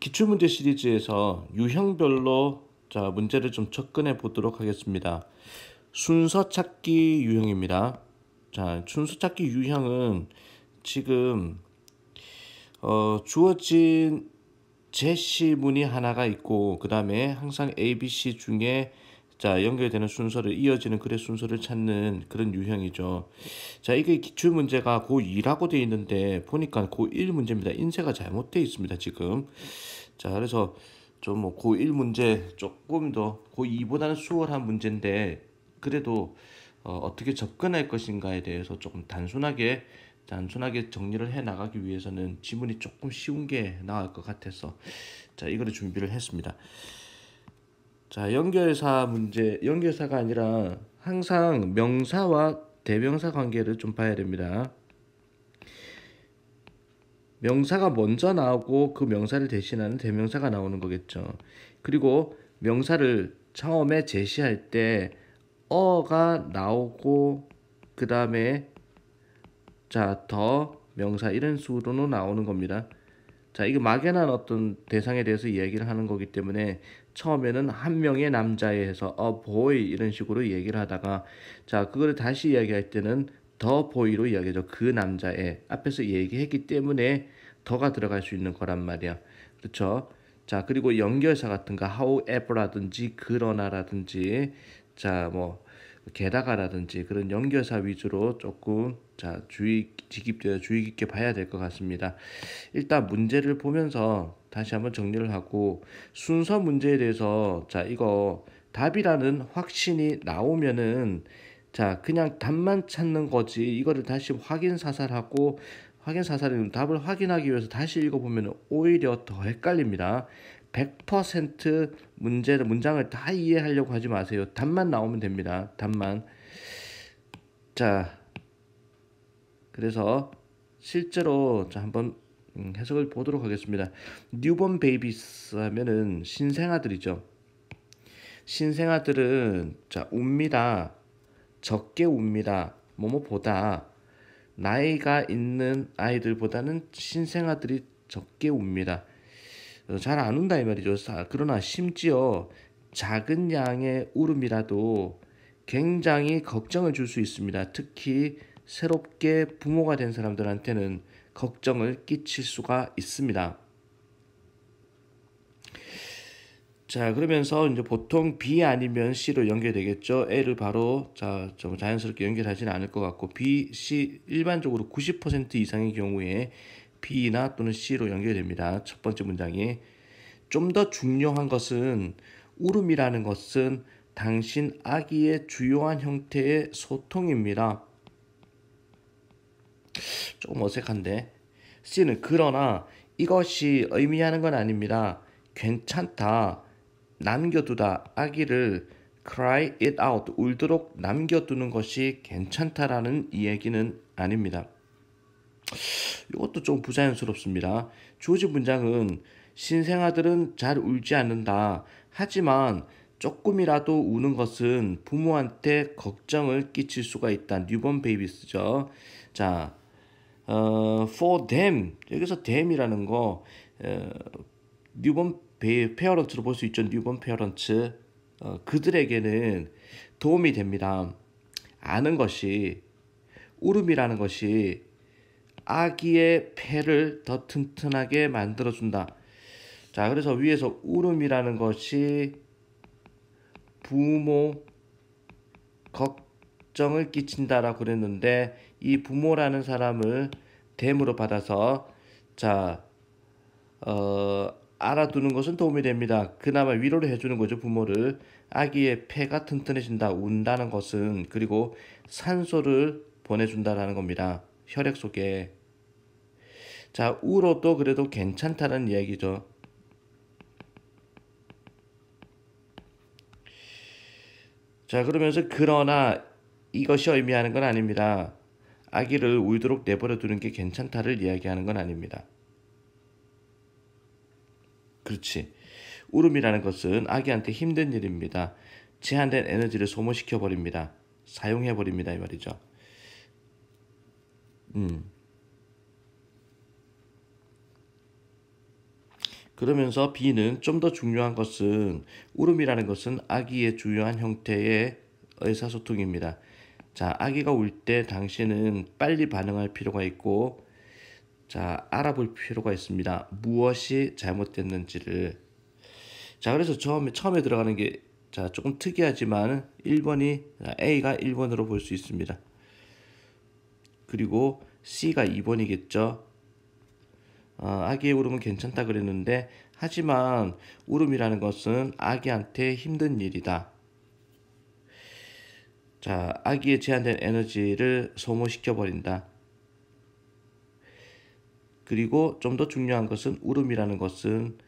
기출문제 시리즈에서 유형별로 자 문제를 좀 접근해 보도록 하겠습니다. 순서 찾기 유형입니다. 자 순서 찾기 유형은 지금 어, 주어진 제시문이 하나가 있고 그 다음에 항상 A, B, C 중에 자, 연결되는 순서를 이어지는 글의 순서를 찾는 그런 유형이죠. 자, 이게 기출 문제가 고2라고 돼 있는데 보니까 고 1 문제입니다. 인쇄가 잘못되어 있습니다, 지금. 자, 그래서 좀 뭐 고1 문제 조금 더 고2보다는 수월한 문제인데 그래도 어, 어떻게 접근할 것인가에 대해서 조금 단순하게 단순하게 정리를 해 나가기 위해서는 지문이 조금 쉬운 게 나을 것 같아서 자, 이거를 준비를 했습니다. 자, 연결사 문제, 연결사가 아니라 항상 명사와 대명사 관계를 좀 봐야 됩니다. 명사가 먼저 나오고 그 명사를 대신하는 대명사가 나오는 거겠죠. 그리고 명사를 처음에 제시할 때 어가 나오고 그 다음에 자 더 명사 이런 수로는 나오는 겁니다. 자 이게 막연한 어떤 대상에 대해서 이야기를 하는 거기 때문에 처음에는 한 명의 남자에 해서 어 보이 이런 식으로 얘기를 하다가 자 그거를 다시 이야기할 때는 더 보이로 이야기하죠. 그 남자에 앞에서 얘기했기 때문에 더가 들어갈 수 있는 거란 말이야. 그렇죠? 자 그리고 연결사 같은가 however라든지 그러나라든지 자 뭐 게다가라든지 그런 연결사 위주로 조금 자 주의 깊게 주의 깊게 봐야 될 것 같습니다. 일단 문제를 보면서 다시 한번 정리를 하고 순서 문제에 대해서 자 이거 답이라는 확신이 나오면은 자 그냥 답만 찾는 거지 이거를 다시 확인 사살하고 확인 사살은 답을 확인하기 위해서 다시 읽어보면 오히려 더 헷갈립니다. 100% 문제를 문장을 다 이해하려고 하지 마세요. 답만 나오면 됩니다. 답만 자 그래서 실제로 자 한번 음, 해석을 보도록 하겠습니다. 뉴본 베이비스 하면은 신생아들이죠. 신생아들은 자 웁니다. 적게 웁니다. 뭐뭐보다 나이가 있는 아이들보다는 신생아들이 적게 웁니다. 어, 잘안 운다 이 말이죠. 그러나 심지어 작은 양의 울음이라도 굉장히 걱정을 줄 수 있습니다. 특히 새롭게 부모가 된 사람들한테는 걱정을 끼칠 수가 있습니다. 자 그러면서 이제 보통 B 아니면 C로 연결되겠죠. L을 바로 자좀 자연스럽게 연결하지는 않을 것 같고 B, C 일반적으로 90% 이상의 경우에 B나 또는 C로 연결됩니다. 첫 번째 문장이 좀 더 중요한 것은 울음이라는 것은 당신 아기의 주요한 형태의 소통입니다. 조금 어색한데 씨는 그러나 이것이 의미하는 건 아닙니다. 괜찮다. 남겨두다. 아기를 cry it out 울도록 남겨두는 것이 괜찮다라는 이야기는 아닙니다. 이것도 좀 부자연스럽습니다. 주어진 문장은 신생아들은 잘 울지 않는다. 하지만 조금이라도 우는 것은 부모한테 걱정을 끼칠 수가 있다. 뉴번 베이비스죠. 자, 어, for them 여기서 them이라는 거 어, newborn 뉴본 페어런트로 볼 수 있죠. newborn 뉴본 페어런트 어, 그들에게는 도움이 됩니다. 아는 것이 울음이라는 것이 아기의 폐를 더 튼튼하게 만들어 준다. 자, 그래서 위에서 울음이라는 것이 부모 걱정을 끼친다라고 그랬는데 이 부모라는 사람을 댐으로 받아서 자 어, 알아두는 것은 도움이 됩니다. 그나마 위로를 해주는 거죠 부모를 아기의 폐가 튼튼해진다 운다는 것은 그리고 산소를 보내준다라는 겁니다. 혈액 속에 자울어도 그래도 괜찮다는 이야기죠. 자 그러면서 그러나 이것이 의미하는 건 아닙니다. 아기를 울도록 내버려 두는 게 괜찮다를 이야기하는 건 아닙니다. 그렇지. 울음이라는 것은 아기한테 힘든 일입니다. 제한된 에너지를 소모시켜 버립니다. 사용해 버립니다. 이 말이죠. 음. 그러면서 B는 좀 더 중요한 것은 울음이라는 것은 아기의 중요한 형태의 의사소통입니다. 자, 아기가 울 때 당신은 빨리 반응할 필요가 있고, 자, 알아볼 필요가 있습니다. 무엇이 잘못됐는지를. 자, 그래서 처음에, 처음에 들어가는 게, 자, 조금 특이하지만 1번이, A가 1번으로 볼 수 있습니다. 그리고 C가 2번이겠죠. 어, 아기의 울음은 괜찮다 그랬는데 하지만 울음이라는 것은 아기한테 힘든 일이다. 자, 아기에 제한된 에너지를 소모시켜 버린다. 그리고 좀 더 중요한 것은 울음이라는 것은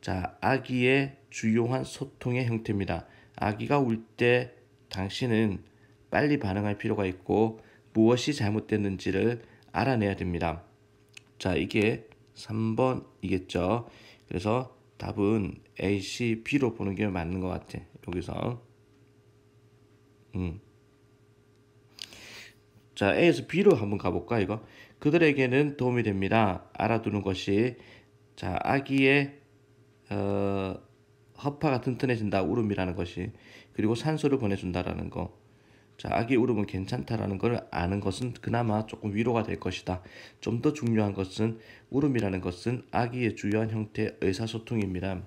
자, 아기의 주요한 소통의 형태입니다. 아기가 울 때 당신은 빨리 반응할 필요가 있고 무엇이 잘못됐는지를 알아내야 됩니다. 자, 이게 3번이겠죠. 그래서 답은 A, C, B로 보는 게 맞는 것 같아. 여기서. 음. 자, A에서 B로 한번 가볼까, 이거? 그들에게는 도움이 됩니다. 알아두는 것이. 자, 아기의, 어, 허파가 튼튼해진다, 울음이라는 것이. 그리고 산소를 보내준다라는 거. 자, 아기 울음은 괜찮다라는 걸 아는 것은 그나마 조금 위로가 될 것이다. 좀 더 중요한 것은 울음이라는 것은 아기의 주요한 형태의 의사소통입니다.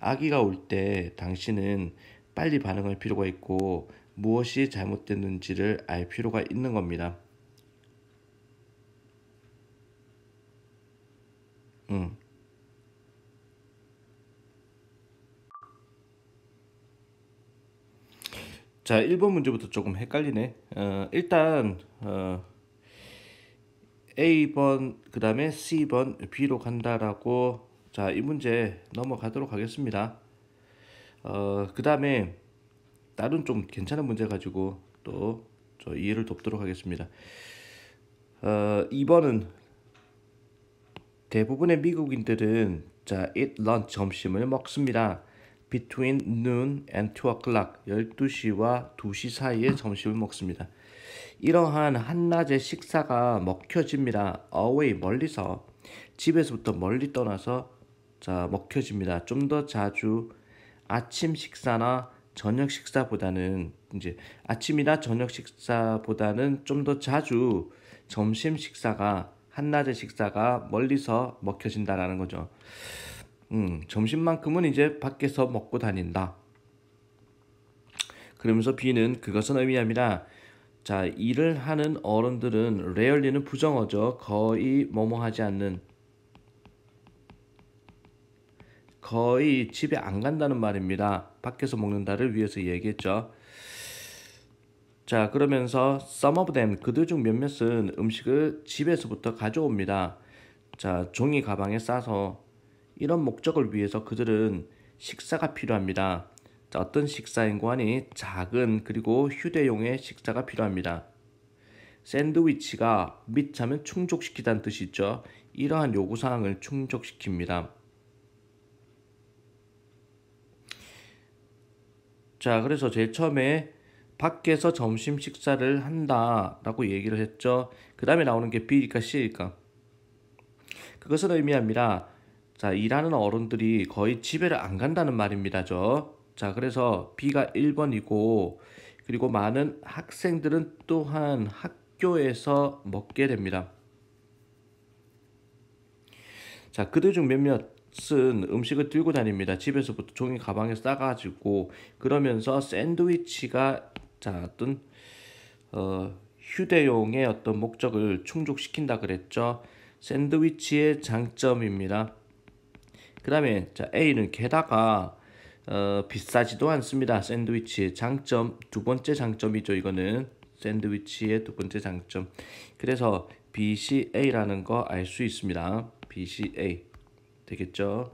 아기가 올 때 당신은 빨리 반응할 필요가 있고 무엇이 잘못됐는지를 알 필요가 있는 겁니다. 음. 자, 1번 문제부터 조금 헷갈리네. 어, 일단 어, A번 그 다음에 C번 B로 간다라고 자 이 문제 넘어가도록 하겠습니다. 어, 그 다음에 다른 좀 괜찮은 문제 가지고 또 저 이해를 돕도록 하겠습니다. 어, 2번은 대부분의 미국인들은 자, eat lunch 점심을 먹습니다. between noon and 2 o'clock 12시와 2시 사이에 점심을 먹습니다. 이러한 한낮의 식사가 먹혀집니다. away 멀리서 집에서부터 멀리 떠나서 자 먹혀집니다. 좀 더 자주 아침 식사나 저녁 식사보다는 이제 아침이나 저녁 식사보다는 좀 더 자주 점심 식사가 한낮의 식사가 멀리서 먹혀진다라는 거죠. 음, 점심만큼은 이제 밖에서 먹고 다닌다. 그러면서 B는 그것은 의미합니다. 자, 일을 하는 어른들은 r a r 는 부정어죠. 거의 뭐뭐 하지 않는 거의 집에 안 간다는 말입니다. 밖에서 먹는다를 위해서 얘기했죠. 자 그러면서 some of them 그들 중 몇몇은 음식을 집에서부터 가져옵니다. 자 종이 가방에 싸서 이런 목적을 위해서 그들은 식사가 필요합니다. 자, 어떤 식사인고 하니 작은 그리고 휴대용의 식사가 필요합니다. 샌드위치가 밑차면 충족시키다는 뜻이죠. 이러한 요구사항을 충족시킵니다. 자, 그래서 제일 처음에 밖에서 점심 식사를 한다라고 얘기를 했죠. 그 다음에 나오는 게 B일까 C일까? 그것은 의미합니다. 자, 일하는 어른들이 거의 집에를 안 간다는 말입니다. 죠. 자, 그래서 B가 1번이고 그리고 많은 학생들은 또한 학교에서 먹게 됩니다. 자, 그들 중 몇몇 쓴 음식을 들고 다닙니다. 집에서부터 종이 가방에 싸가지고 그러면서 샌드위치가 자 어떤 어, 휴대용의 어떤 목적을 충족시킨다 그랬죠. 샌드위치의 장점입니다. 그 다음에 자 A는 게다가 어, 비싸지도 않습니다. 샌드위치의 장점 두 번째 장점이죠. 이거는 샌드위치의 두 번째 장점. 그래서 BCA라는 거 알 수 있습니다. BCA 되겠죠?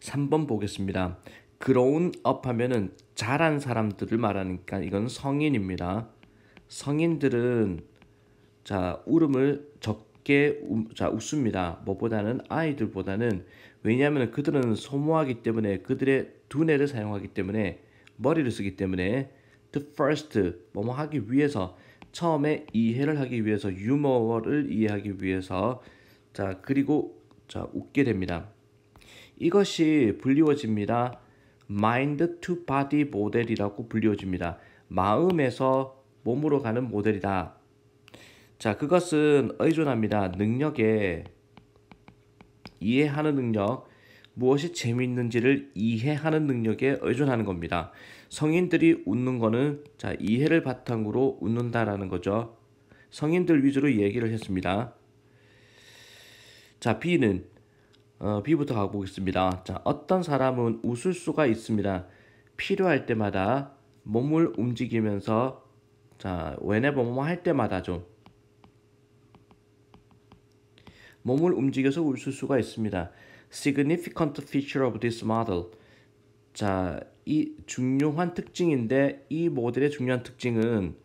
3번 보겠습니다. 그로운 업 하면은 잘한 사람들을 말하니까 이건 성인입니다. 성인들은 자 울음을 적게 우, 자 웃습니다. 뭐보다는 아이들보다는 왜냐하면 그들은 소모하기 때문에 그들의 두뇌를 사용하기 때문에 머리를 쓰기 때문에 the first 뭐뭐 뭐 하기 위해서 처음에 이해를 하기 위해서 유머를 이해하기 위해서 자, 그리고 자, 웃게 됩니다. 이것이 불리워집니다. mind to body 모델이라고 불리워집니다. 마음에서 몸으로 가는 모델이다. 자, 그것은 의존합니다. 능력에 이해하는 능력, 무엇이 재미있는지를 이해하는 능력에 의존하는 겁니다. 성인들이 웃는 거는 자, 이해를 바탕으로 웃는다라는 거죠. 성인들 위주로 얘기를 했습니다. 자, B는 어, B부터 가보겠습니다. 자, 어떤 사람은 웃을 수가 있습니다. 필요할 때마다 몸을 움직이면서 자, whenever 뭐할 때마다죠. 몸을 움직여서 웃을 수가 있습니다. Significant feature of this model. 자, 이 중요한 특징인데 이 모델의 중요한 특징은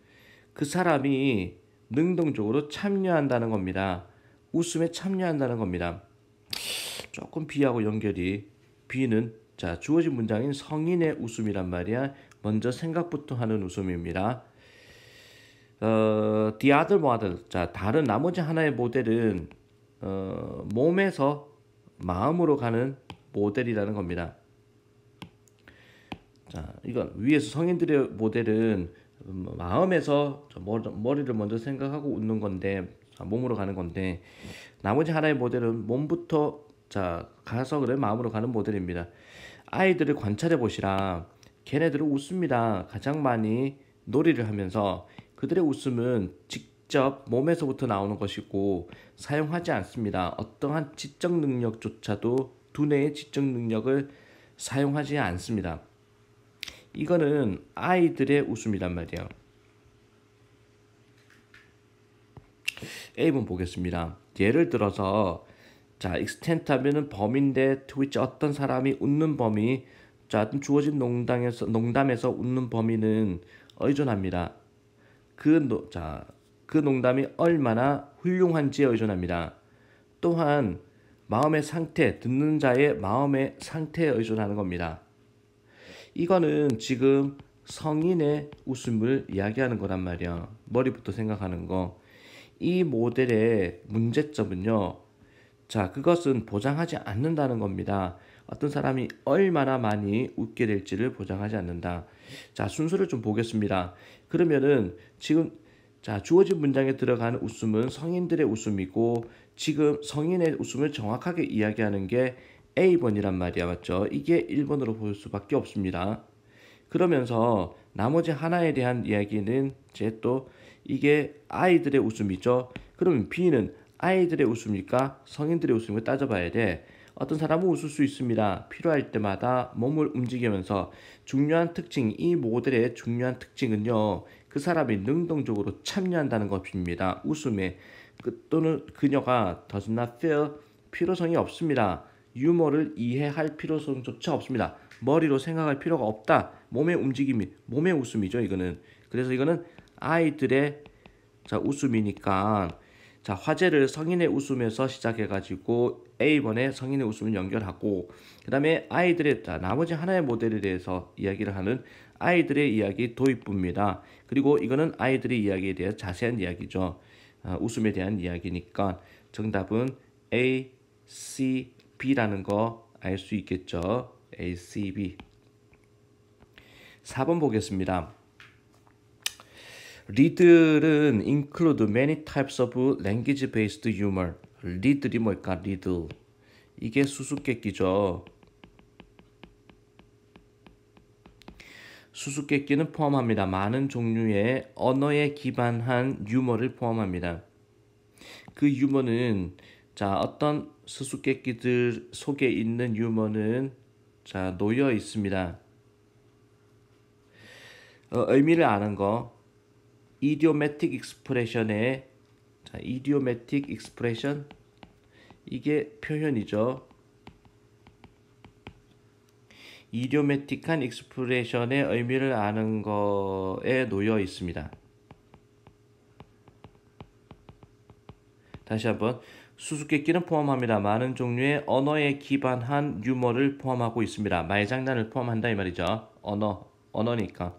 그 사람이 능동적으로 참여한다는 겁니다. 웃음에 참여한다는 겁니다. 조금 비하고 연결이 비는 자 주어진 문장인 성인의 웃음이란 말이야. 먼저 생각부터 하는 웃음입니다. 어, the other model 자 다른 나머지 하나의 모델은 어, 몸에서 마음으로 가는 모델이라는 겁니다. 자, 이건 위에서 성인들의 모델은 음, 마음에서 머리를 먼저 생각하고 웃는 건데 몸으로 가는 건데 나머지 하나의 모델은 몸부터 자 가서 그래 마음으로 가는 모델입니다. 아이들을 관찰해 보시라. 걔네들은 웃습니다. 가장 많이 놀이를 하면서 그들의 웃음은 직접 몸에서부터 나오는 것이고 사용하지 않습니다. 어떠한 지적 능력조차도 두뇌의 지적 능력을 사용하지 않습니다. 이거는 아이들의 웃음이란 말이에요. A분 보겠습니다. 예를 들어서 자 e x t e 하면은 범인데 to w 어떤 사람이 웃는 범위 자 주어진 농담에서 농담에서 웃는 범위는 의존합니다. 그자그 그 농담이 얼마나 훌륭한지에 의존합니다. 또한 마음의 상태 듣는 자의 마음의 상태에 의존하는 겁니다. 이거는 지금 성인의 웃음을 이야기하는 거란 말이야. 머리부터 생각하는 거. 이 모델의 문제점은요. 자, 그것은 보장하지 않는다는 겁니다. 어떤 사람이 얼마나 많이 웃게 될지를 보장하지 않는다. 자, 순서를 좀 보겠습니다. 그러면은 지금 자, 주어진 문장에 들어가는 웃음은 성인들의 웃음이고 지금 성인의 웃음을 정확하게 이야기하는 게 A번이란 말이야. 맞죠? 이게 1번으로 볼 수밖에 없습니다. 그러면서 나머지 하나에 대한 이야기는 제또 이게 아이들의 웃음이죠. 그러면 B는 아이들의 웃음일까? 성인들의 웃음을 따져봐야 돼. 어떤 사람은 웃을 수 있습니다. 필요할 때마다 몸을 움직이면서 중요한 특징, 이 모델의 중요한 특징은요. 그 사람이 능동적으로 참여한다는 것입니다. 웃음에 그, 또는 그녀가 does not feel 필요성이 없습니다. 유머를 이해할 필요성조차 없습니다. 머리로 생각할 필요가 없다. 몸의 움직임이 몸의 웃음이죠. 이거는 그래서 이거는 아이들의 자 웃음이니까 자 화제를 성인의 웃음에서 시작해가지고 A번에 성인의 웃음을 연결하고 그 다음에 아이들의 자 나머지 하나의 모델에 대해서 이야기를 하는 아이들의 이야기 도입부입니다. 그리고 이거는 아이들의 이야기에 대한 자세한 이야기죠. 아, 웃음에 대한 이야기니까 정답은 A, C, B라는 거 알 수 있겠죠. A, C, B. 4번 보겠습니다. 리들은 include many types of language based humor. 리들이 뭘까? 리들. 이게 수수께끼죠. 수수께끼는 포함합니다. 많은 종류의 언어에 기반한 유머를 포함합니다. 그 유머는 자 어떤 수수께끼들 속에 있는 유머는 자 놓여 있습니다. 어, 의미를 아는 거 idiomatic expression의 자, idiomatic expression 이게 표현이죠. idiomatic한 expression의 의미를 아는 거에 놓여 있습니다. 다시 한번 수수께끼는 포함합니다. 많은 종류의 언어에 기반한 유머를 포함하고 있습니다. 말장난을 포함한다 이 말이죠. 언어, 언어니까.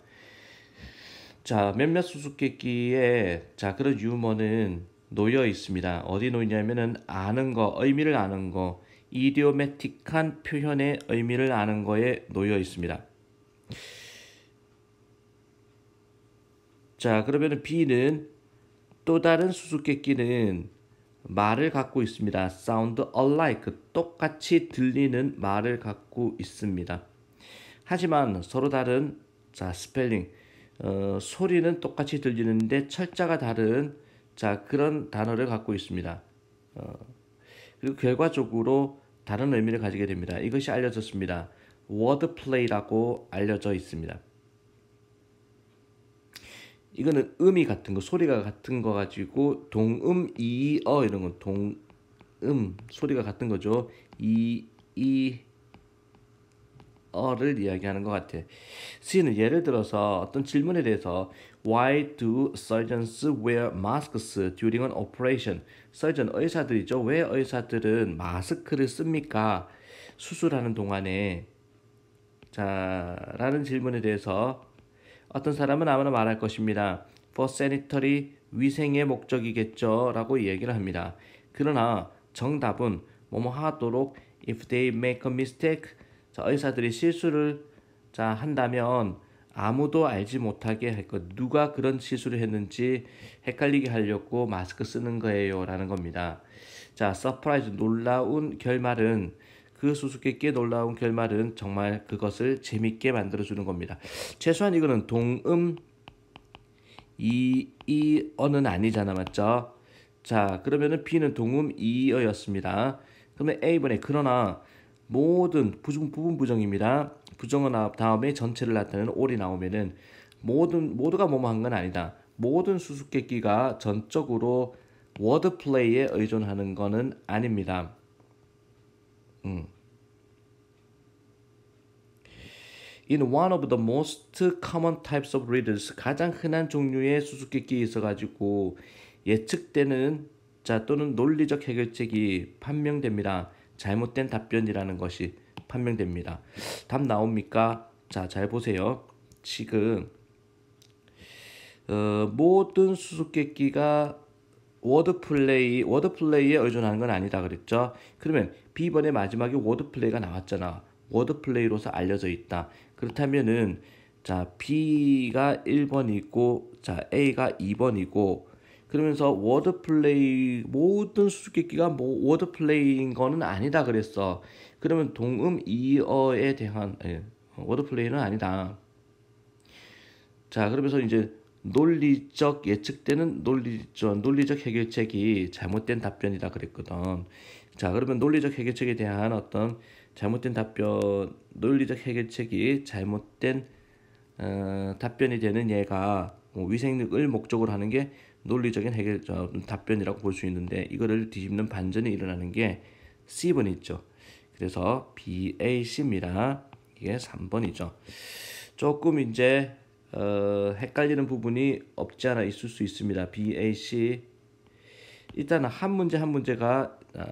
자, 몇몇 수수께끼에 자, 그런 유머는 놓여 있습니다. 어디 놓이냐면은 아는 거, 의미를 아는 거, 이디오매틱한 표현의 의미를 아는 거에 놓여 있습니다. 자, 그러면은 B는 또 다른 수수께끼는 말을 갖고 있습니다. sound alike 똑같이 들리는 말을 갖고 있습니다. 하지만 서로 다른 자, 스펠링 어, 소리는 똑같이 들리는데 철자가 다른 자 그런 단어를 갖고 있습니다. 어, 그리고 결과적으로 다른 의미를 가지게 됩니다. 이것이 알려졌습니다. 워드플레이라고 알려져 있습니다. 이거는 음이 같은 거, 소리가 같은 거 가지고 동음, 이어 이런 건 동음 소리가 같은 거죠. 이, 이, 어를 이야기하는 것 같아. C는 예를 들어서 어떤 질문에 대해서 Why do surgeons wear masks during an operation? surgeon 의사들이죠. 왜 의사들은 마스크를 씁니까? 수술하는 동안에 자 라는 질문에 대해서 어떤 사람은 아무나 말할 것입니다. For sanitary 위생의 목적이겠죠 라고 얘기를 합니다. 그러나 정답은 뭐뭐 하도록 if they make a mistake 자, 의사들이 실수를 자, 한다면 아무도 알지 못하게 할 것. 누가 그런 실수를 했는지 헷갈리게 하려고 마스크 쓰는 거예요. 라는 겁니다. 자, 서프라이즈 놀라운 결말은 그 수수께끼의 놀라운 결말은 정말 그것을 재밌게 만들어주는 겁니다. 최소한 이거는 동음 이, 이, 어는 아니잖아. 맞죠? 자, 그러면은 B는 동음 이어였습니다. 그러면 A번에 그러나 모든 부정 부분 부정입니다. 부정은 다음에 전체를 나타내는 올이 나오면은 모든 모두가 뭐뭐한 건 아니다. 모든 수수께끼가 전적으로 워드 플레이에 의존하는 것은 아닙니다. 음. In one of the most common types of riddles, 가장 흔한 종류의 수수께끼 있어가지고 예측되는 자 또는 논리적 해결책이 판명됩니다. 잘못된 답변이라는 것이 판명됩니다. 답 나옵니까? 자, 잘 보세요. 지금 어, 모든 수수께끼가 워드플레이, 워드플레이에 의존하는 건 아니다 그랬죠? 그러면 B번의 마지막에 워드플레이가 나왔잖아. 워드플레이로서 알려져 있다. 그렇다면은 자 B가 1번이고 자 A가 2번이고 그러면서 워드 플레이 모든 수수께끼가 뭐 워드 플레이인 거는 아니다 그랬어. 그러면 동음 이어에 대한 예, 워드 플레이는 아니다. 자 그러면서 이제 논리적 예측되는 논리적 논리적 해결책이 잘못된 답변이다 그랬거든. 자 그러면 논리적 해결책에 대한 어떤 잘못된 답변 논리적 해결책이 잘못된 어, 답변이 되는 얘가 뭐 위생을 목적으로 하는 게 논리적인 해결 음, 답변이라고 볼 수 있는데 이거를 뒤집는 반전이 일어나는 게 C번 있죠. 그래서 BAC입니다. 이게 3번이죠. 조금 이제 어, 헷갈리는 부분이 없지 않아 있을 수 있습니다. BAC 일단은 한 문제 한 문제가 어,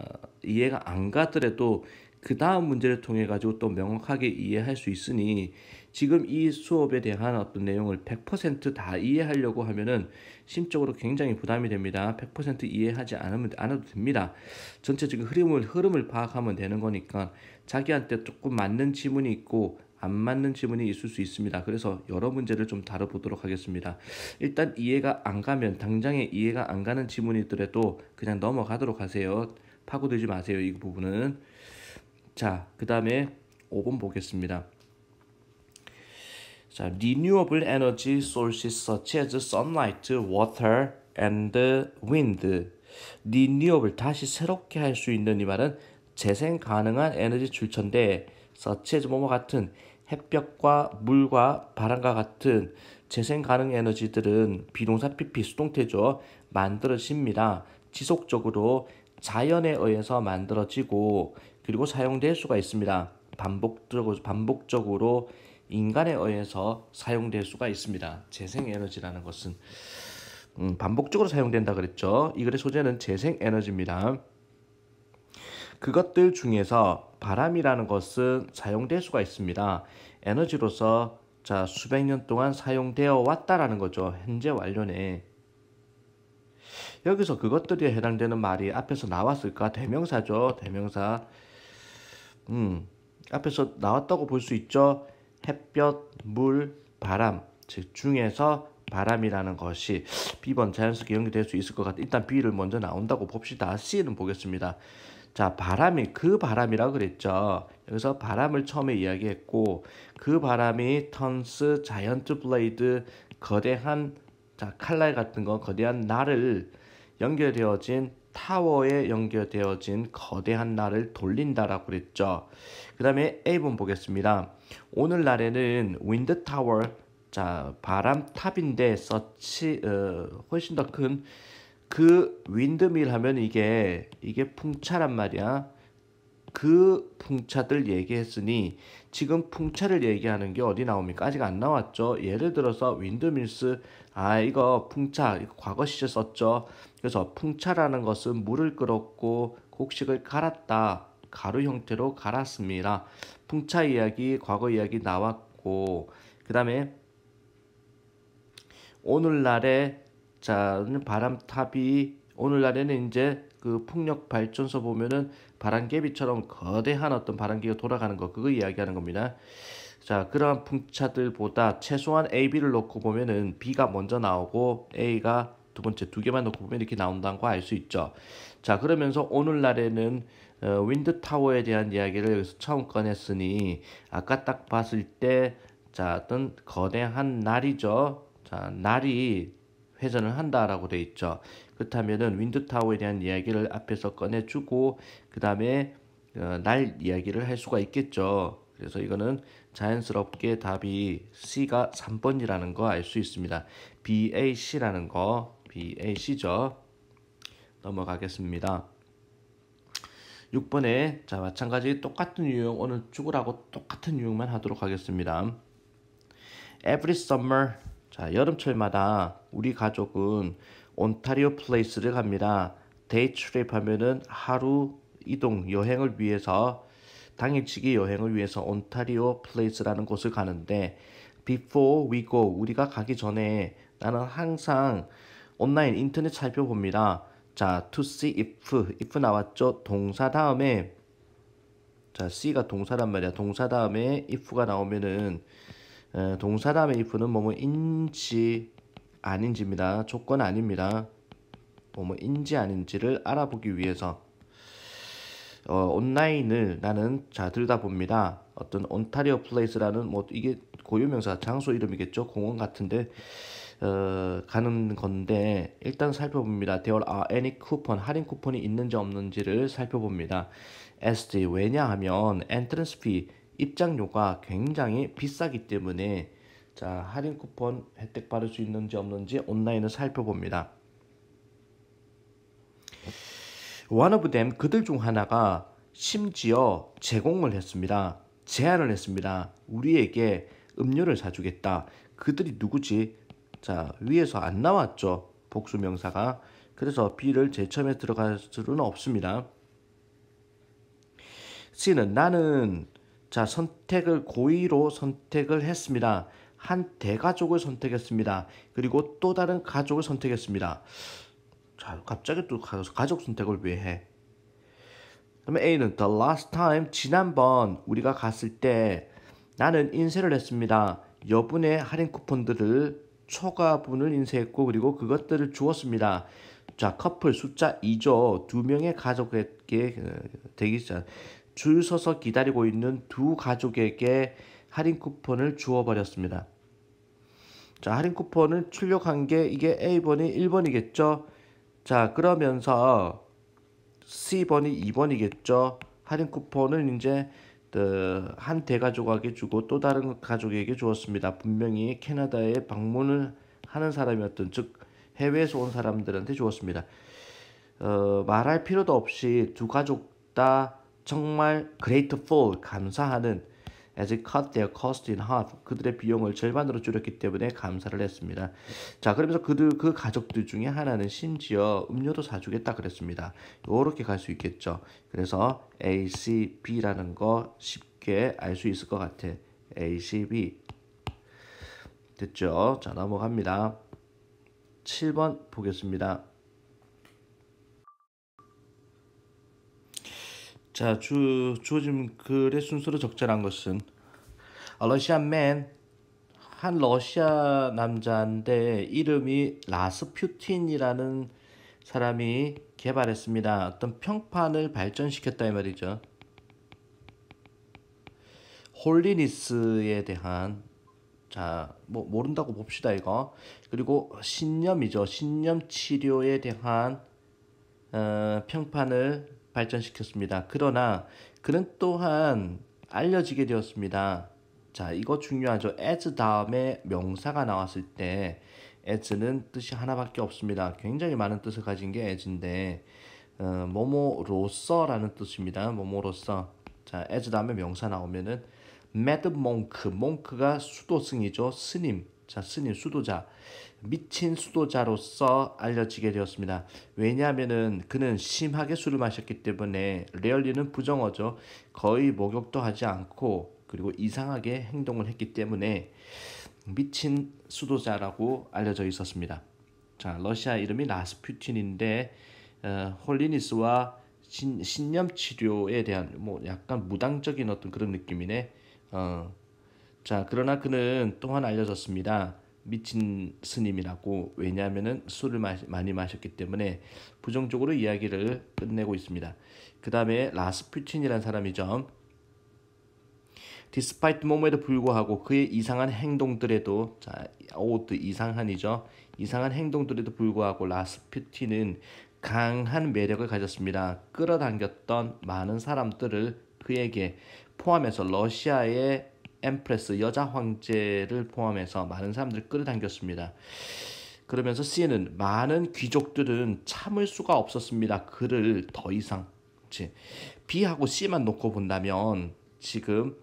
이해가 안 가더라도 그 다음 문제를 통해 가지고 또 명확하게 이해할 수 있으니 지금 이 수업에 대한 어떤 내용을 100%다 이해하려고 하면은 심적으로 굉장히 부담이 됩니다. 100% 이해하지 않으면 않아도 됩니다. 전체적인 흐름을 흐름을 파악하면 되는 거니까 자기한테 조금 맞는 지문이 있고 안 맞는 지문이 있을 수 있습니다. 그래서 여러 문제를 좀 다뤄보도록 하겠습니다. 일단 이해가 안 가면 당장에 이해가 안 가는 지문이더라도 그냥 넘어가도록 하세요. 파고들지 마세요. 이 부분은. 자, 그 다음에 5번 보겠습니다. 자, renewable energy sources such as sunlight, water, and wind. renewable 다시 새롭게 할 수 있는 이 말은 재생 가능한 에너지 출처인데 such as 뭐뭐 같은 햇볕과 물과 바람과 같은 재생 가능 에너지들은 비동사 PP 수동태죠. 만들어집니다. 지속적으로 자연에 의해서 만들어지고 그리고 사용될 수가 있습니다. 반복적으로, 반복적으로 인간에 의해서 사용될 수가 있습니다. 재생에너지라는 것은 음, 반복적으로 사용된다 그랬죠. 이 글의 소재는 재생에너지입니다. 그것들 중에서 바람이라는 것은 사용될 수가 있습니다. 에너지로서 자 수백 년 동안 사용되어 왔다라는 거죠. 현재 완료네. 여기서 그것들이 해당되는 말이 앞에서 나왔을까? 대명사죠. 대명사. 음, 앞에서 나왔다고 볼 수 있죠. 햇볕, 물, 바람. 즉 중에서 바람이라는 것이 B번 자연스럽게 연결될 수 있을 것 같아. 일단 B를 먼저 나온다고 봅시다. C는 보겠습니다. 자, 바람이 그 바람이라고 그랬죠. 여기서 바람을 처음에 이야기했고 그 바람이 턴스 자이언트 블레이드 거대한 자 칼날 같은 거 거대한 날을 연결되어진 타워에 연결되어진 거대한 나를 돌린다라고 그랬죠. 그 다음에 A번 보겠습니다. 오늘날에는 윈드타워, 자 바람탑인데 서치 어, 훨씬 더 큰 그 윈드밀 하면 이게 이게 풍차란 말이야. 그 풍차들 얘기했으니 지금 풍차를 얘기하는 게 어디 나옵니까? 아직 안 나왔죠. 예를 들어서 윈드밀스 아 이거 풍차 이거 과거 시제 썼죠. 그래서 풍차라는 것은 물을 끓었고 곡식을 갈았다. 가루 형태로 갈았습니다. 풍차 이야기, 과거 이야기 나왔고 그 다음에 오늘날의 자 바람탑이 오늘날에는 이제 그 풍력 발전소 보면은 바람개비처럼 거대한 어떤 바람개가 돌아가는 거 그거 이야기하는 겁니다. 자 그러한 풍차들보다 최소한 A, B를 놓고 보면은 B가 먼저 나오고 A가 두 번째 두 개만 놓고 보면 이렇게 나온다는 거 알 수 있죠. 자 그러면서 오늘날에는 어, 윈드 타워에 대한 이야기를 여기서 처음 꺼냈으니 아까 딱 봤을 때 자, 어떤 거대한 날이죠. 자, 날이 회전을 한다라고 돼 있죠. 그렇다면은 윈드 타워에 대한 이야기를 앞에서 꺼내 주고 그다음에 어, 날 이야기를 할 수가 있겠죠. 그래서 이거는 자연스럽게 답이 C가 3번이라는 거 알 수 있습니다. BAC라는 거 BAC죠. 넘어가겠습니다. 6번에 자 마찬가지 똑같은 유형 오늘 죽으라고 똑같은 유형만 하도록 하겠습니다. Every summer 자 여름철마다 우리 가족은 온타리오 플레이스를 갑니다. 데이 트립하면은 하루 이동 여행을 위해서 당일치기 여행을 위해서 온타리오 플레이스라는 곳을 가는데 before we go 우리가 가기 전에 나는 항상 온라인 인터넷 살펴봅니다. 자, to see if, if 나왔죠? 동사 다음에 자, see가 동사란 말이야. 동사 다음에 if가 나오면은 동사 다음에 if는 뭐뭐인지 아닌지입니다. 조건 아닙니다. 뭐뭐인지 아닌지를 알아보기 위해서 어, 온라인을 나는 자들다봅니다 어떤 온타리오 플레이스라는 뭐 이게 고유명사 장소 이름이겠죠. 공원 같은데 어, 가는 건데 일단 살펴봅니다. There are any 쿠폰 할인 쿠폰이 있는지 없는지를 살펴봅니다. SD 왜냐하면 entrance fee 입장료가 굉장히 비싸기 때문에 자 할인 쿠폰 혜택 받을 수 있는지 없는지 온라인을 살펴봅니다. One of them 그들 중 하나가 심지어 제공을 했습니다. 제안을 했습니다. 우리에게 음료를 사주겠다. 그들이 누구지? 자, 위에서 안 나왔죠. 복수 명사가. 그래서 B를 제첨에 들어갈 수는 없습니다. C는 나는 자 선택을 고의로 선택을 했습니다. 한 대가족을 선택했습니다. 그리고 또 다른 가족을 선택했습니다. 자 갑자기 또 가족 선택을 왜 해? 그러면 A는 the last time 지난번 우리가 갔을 때 나는 인쇄를 했습니다. 여분의 할인 쿠폰들을 초과분을 인쇄했고 그리고 그것들을 주었습니다. 자 커플 숫자 2죠. 두 명의 가족에게 어, 대기자 줄 서서 기다리고 있는 두 가족에게 할인 쿠폰을 주어버렸습니다. 자 할인 쿠폰을 출력한 게 이게 A번이 1번이겠죠. 자 그러면서 C번이 2번이겠죠. 할인 쿠폰을 이제 어, 한 대가족에게 주고 또 다른 가족에게 주었습니다. 분명히 캐나다에 방문을 하는 사람이었던 즉 해외에서 온 사람들한테 주었습니다. 어, 말할 필요도 없이 두 가족 다 정말 grateful 감사하는 as it cut their cost in half. 그들의 비용을 절반으로 줄였기 때문에 감사를 했습니다. 자, 그러면서 그들 그 가족들 중에 하나는 심지어 음료도 사주겠다 그랬습니다. 이렇게 갈 수 있겠죠. 그래서 A, C, B라는 거 쉽게 알 수 있을 것 같아. A, C, B. 됐죠? 자, 넘어갑니다. 7번 보겠습니다. 자, 주, 주어진 글의 순서로 적절한 것은 러시아맨 한 러시아 남자인데 이름이 라스퓨틴이라는 사람이 개발했습니다. 어떤 평판을 발전시켰다 이 말이죠. 홀리니스에 대한 자, 뭐 모른다고 봅시다 이거. 그리고 신념이죠. 신념 치료에 대한 어, 평판을 발전시켰습니다. 그러나 그는 또한 알려지게 되었습니다. 자, 이거 중요하죠. as 다음에 명사가 나왔을 때 as는 뜻이 하나밖에 없습니다. 굉장히 많은 뜻을 가진 게 as인데 어, 뭐뭐로서라는 뜻입니다. 뭐뭐로서. 자, as 다음에 명사 나오면은 매드 몽크, 몽크가 수도승이죠. 스님. 자, 스님 수도자 미친 수도자로서 알려지게 되었습니다. 왜냐하면은 그는 심하게 술을 마셨기 때문에 레얼리는 부정어죠. 거의 목욕도 하지 않고 그리고 이상하게 행동을 했기 때문에 미친 수도자라고 알려져 있었습니다. 자, 러시아 이름이 라스푸틴인데 어, 홀리니스와 신, 신념 치료에 대한 뭐 약간 무당적인 어떤 그런 느낌이네. 어, 자, 그러나 그는 또한 알려졌습니다. 미친 스님이라고 왜냐하면 술을 마시, 많이 마셨기 때문에 부정적으로 이야기를 끝내고 있습니다. 그 다음에 라스퓨틴이라는 사람이죠. 디스파이트 몸에도 불구하고 그의 이상한 행동들에도 자 오드 이상한이죠. 이상한 행동들에도 불구하고 라스퓨틴은 강한 매력을 가졌습니다. 끌어당겼던 많은 사람들을 그에게 포함해서 러시아의 엠프레스 여자 황제를 포함해서 많은 사람들을 끌어당겼습니다. 그러면서 씨에는 많은 귀족들은 참을 수가 없었습니다. 그를 더 이상 B하고 C만 놓고 본다면 지금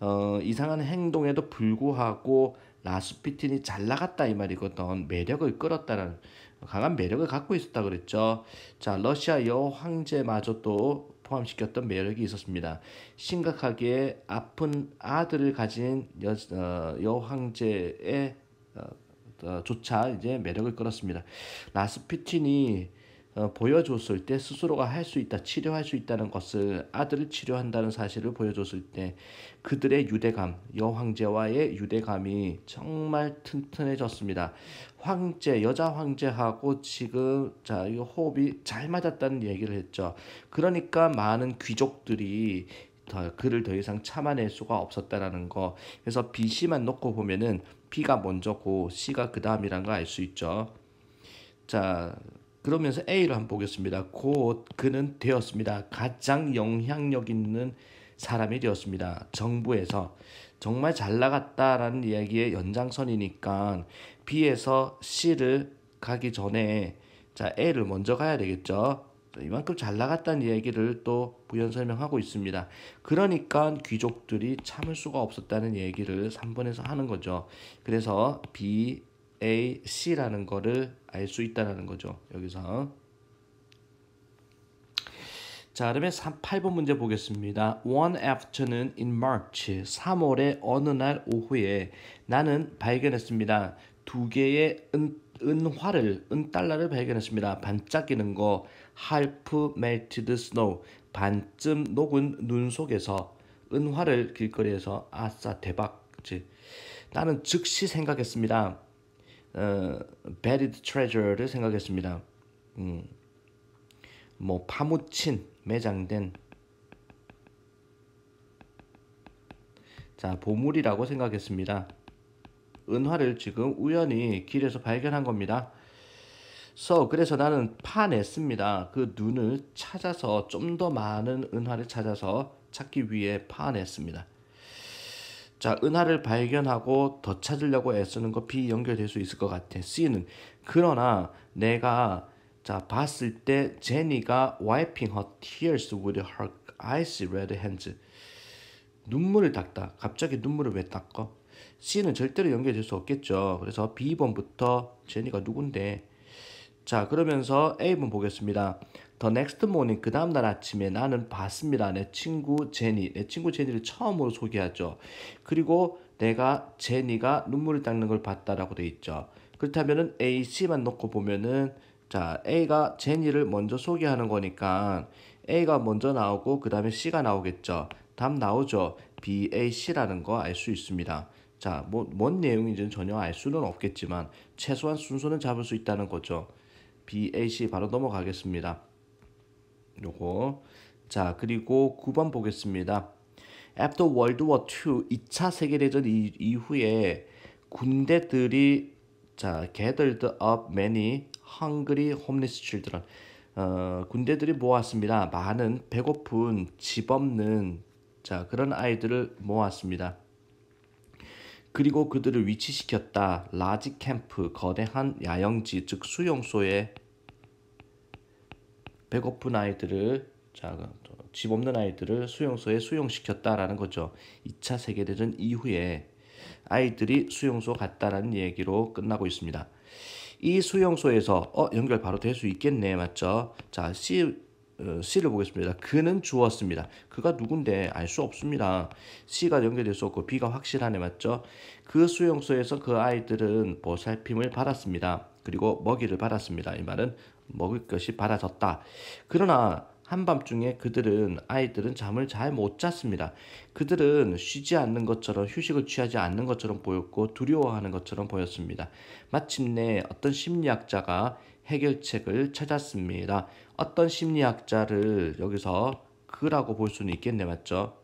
어, 이상한 행동에도 불구하고 라스피틴이 잘 나갔다 이 말이거든 매력을 끌었다는 강한 매력을 갖고 있었다 그랬죠. 자 러시아 여황제마저도 포함시켰던 매력이 있었습니다. 심각하게 아픈 아들을 가진 여, 어, 여황제의 어, 어, 조차 이제 매력을 끌었습니다. 라스푸틴이 어, 보여줬을 때 스스로가 할 수 있다, 치료할 수 있다는 것을 아들을 치료한다는 사실을 보여줬을 때 그들의 유대감, 여황제와의 유대감이 정말 튼튼해졌습니다. 황제 여자 황제하고 지금 자이 호흡이 잘 맞았다는 얘기를 했죠. 그러니까 많은 귀족들이 더, 그를 더 이상 참아낼 수가 없었다라는 거. 그래서 B, C만 놓고 보면은 B가 먼저고 C가 그 다음이란 걸알 수 있죠. 자 그러면서 A를 한번 보겠습니다. 곧 그는 되었습니다. 가장 영향력 있는 사람이 되었습니다. 정부에서 정말 잘 나갔다라는 이야기의 연장선이니까 B에서 C를 가기 전에 자 A를 먼저 가야 되겠죠. 이만큼 잘 나갔다는 얘기를 또 부연 설명하고 있습니다. 그러니까 귀족들이 참을 수가 없었다는 얘기를 3번에서 하는 거죠. 그래서 B, A, C라는 거를 알 수 있다는 거죠. 여기서. 자, 그다음에 8번 문제 보겠습니다. One afternoon in March, 3월의 어느 날 오후에 나는 발견했습니다. 두 개의 은, 은화를 은달러를 발견했습니다. 반짝이는 거 half melted snow 반쯤 녹은 눈 속에서 은화를 길거리에서 아싸 대박 그 나는 즉시 생각했습니다. 어, buried treasure를 생각했습니다. 음, 뭐 파묻힌 매장된 자 보물이라고 생각했습니다. 은화를 지금 우연히 길에서 발견한 겁니다. So, 그래서 나는 파냈습니다. 그 눈을 찾아서 좀 더 많은 은화를 찾아서 찾기 위해 파냈습니다. 자, 은하를 발견하고 더 찾으려고 애쓰는 거 B 연결될 수 있을 것 같아. C는 그러나 내가 자 봤을 때 제니가 wiping her tears with her e y red hands 눈물을 닦다. 갑자기 눈물을 왜 닦어? C는 절대로 연결될 수 없겠죠. 그래서 B번부터 제니가 누군데 자 그러면서 A번 보겠습니다. The next morning 그 다음날 아침에 나는 봤습니다. 내 친구 제니 내 친구 제니를 처음으로 소개하죠. 그리고 내가 제니가 눈물을 닦는 걸 봤다라고 돼 있죠. 그렇다면 A, C만 놓고 보면은 자 A가 제니를 먼저 소개하는 거니까 A가 먼저 나오고 그 다음에 C가 나오겠죠. 답 나오죠. B, A, C라는 거 알 수 있습니다. 자, 뭐, 뭔 내용인지는 전혀 알 수는 없겠지만 최소한 순서는 잡을 수 있다는 거죠. BAC 바로 넘어가겠습니다. 요거. 자, 그리고 9번 보겠습니다. After World War II 2차 세계대전 이후에 군대들이 자, gathered up many hungry homeless children. 어, 군대들이 모았습니다. 많은 배고픈 집 없는 자, 그런 아이들을 모았습니다. 그리고 그들을 위치시켰다. 라지 캠프, 거대한 야영지, 즉 수용소에 배고픈 아이들을 집 없는 아이들을 수용소에 수용시켰다라는 거죠. 2차 세계대전 이후에 아이들이 수용소 갔다라는 얘기로 끝나고 있습니다. 이 수용소에서 어 연결 바로 될 수 있겠네 맞죠? 자 어, C를 보겠습니다. 그는 주었습니다. 그가 누군데 알 수 없습니다. C가 연결될 수 없고 B가 확실하네 맞죠? 그 수용소에서 그 아이들은 보살핌을 받았습니다. 그리고 먹이를 받았습니다. 이 말은 먹을 것이 받아졌다. 그러나 한밤중에 그들은 아이들은 잠을 잘 못 잤습니다. 그들은 쉬지 않는 것처럼 휴식을 취하지 않는 것처럼 보였고 두려워하는 것처럼 보였습니다. 마침내 어떤 심리학자가 해결책을 찾았습니다. 어떤 심리학자를 여기서 그라고 볼 수는 있겠네 맞죠?